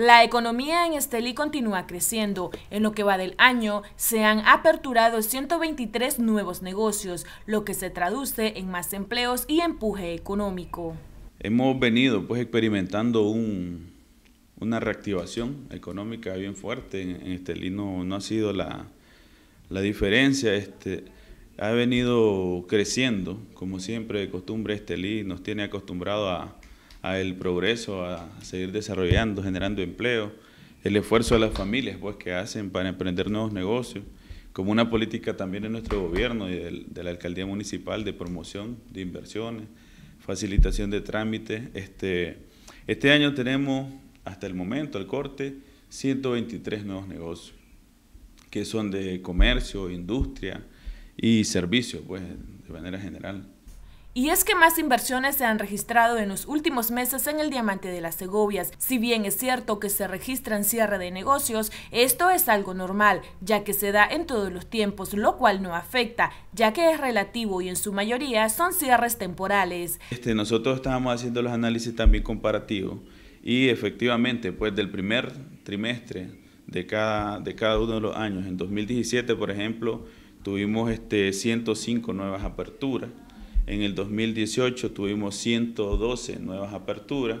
La economía en Estelí continúa creciendo. En lo que va del año, se han aperturado 123 nuevos negocios, lo que se traduce en más empleos y empuje económico. Hemos venido pues experimentando una reactivación económica bien fuerte. En, Estelí no, ha sido la, diferencia. Este, ha venido creciendo, como siempre de costumbre Estelí nos tiene acostumbrado a a el progreso, a seguir desarrollando, generando empleo, el esfuerzo de las familias pues, que hacen para emprender nuevos negocios, como una política también de nuestro gobierno y de, la alcaldía municipal de promoción de inversiones, facilitación de trámites. Este, este año tenemos, hasta el momento, al corte, 123 nuevos negocios, que son de comercio, industria y servicios, pues, de manera general. Y es que más inversiones se han registrado en los últimos meses en el diamante de las Segovias. Si bien es cierto que se registran cierre de negocios, esto es algo normal, ya que se da en todos los tiempos, lo cual no afecta, ya que es relativo y en su mayoría son cierres temporales. Este, nosotros estábamos haciendo los análisis también comparativos y efectivamente, pues del primer trimestre de cada, de cada uno de los años, en 2017, por ejemplo, tuvimos este, 105 nuevas aperturas. En el 2018 tuvimos 112 nuevas aperturas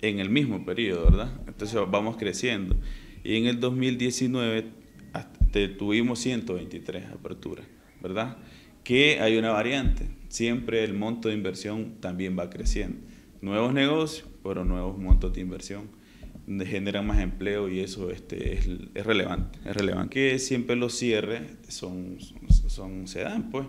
en el mismo periodo, ¿verdad? Entonces vamos creciendo. Y en el 2019 tuvimos 123 aperturas, ¿verdad? Que hay una variante, siempre el monto de inversión también va creciendo. Nuevos negocios, pero nuevos montos de inversión generan más empleo y eso este, es, relevante, es relevante. Que siempre los cierres son, son, se dan, pues.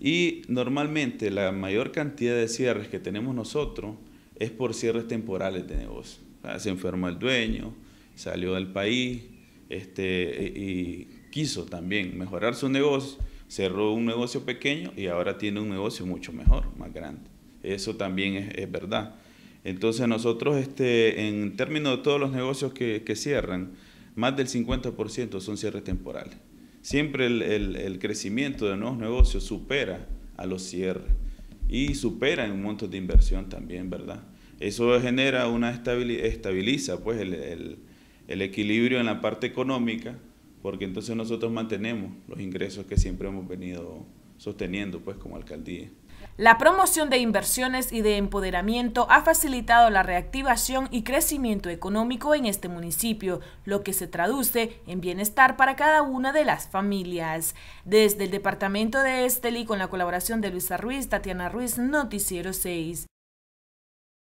Y normalmente la mayor cantidad de cierres que tenemos nosotros es por cierres temporales de negocio. se enfermó el dueño, salió del país este, y quiso también mejorar su negocio, cerró un negocio pequeño y ahora tiene un negocio mucho mejor, más grande. Eso también es, verdad. Entonces nosotros, este, en términos de todos los negocios que, que cierran, más del 50% son cierres temporales. Siempre el, crecimiento de nuevos negocios supera a los cierres y supera en un monto de inversión también, ¿verdad? Eso genera una estabiliza pues el, equilibrio en la parte económica, porque entonces nosotros mantenemos los ingresos que siempre hemos venido sosteniendo pues como alcaldía. La promoción de inversiones y de empoderamiento ha facilitado la reactivación y crecimiento económico en este municipio, lo que se traduce en bienestar para cada una de las familias. Desde el departamento de Esteli, con la colaboración de Luisa Ruiz, Tatiana Ruiz, Noticiero 6.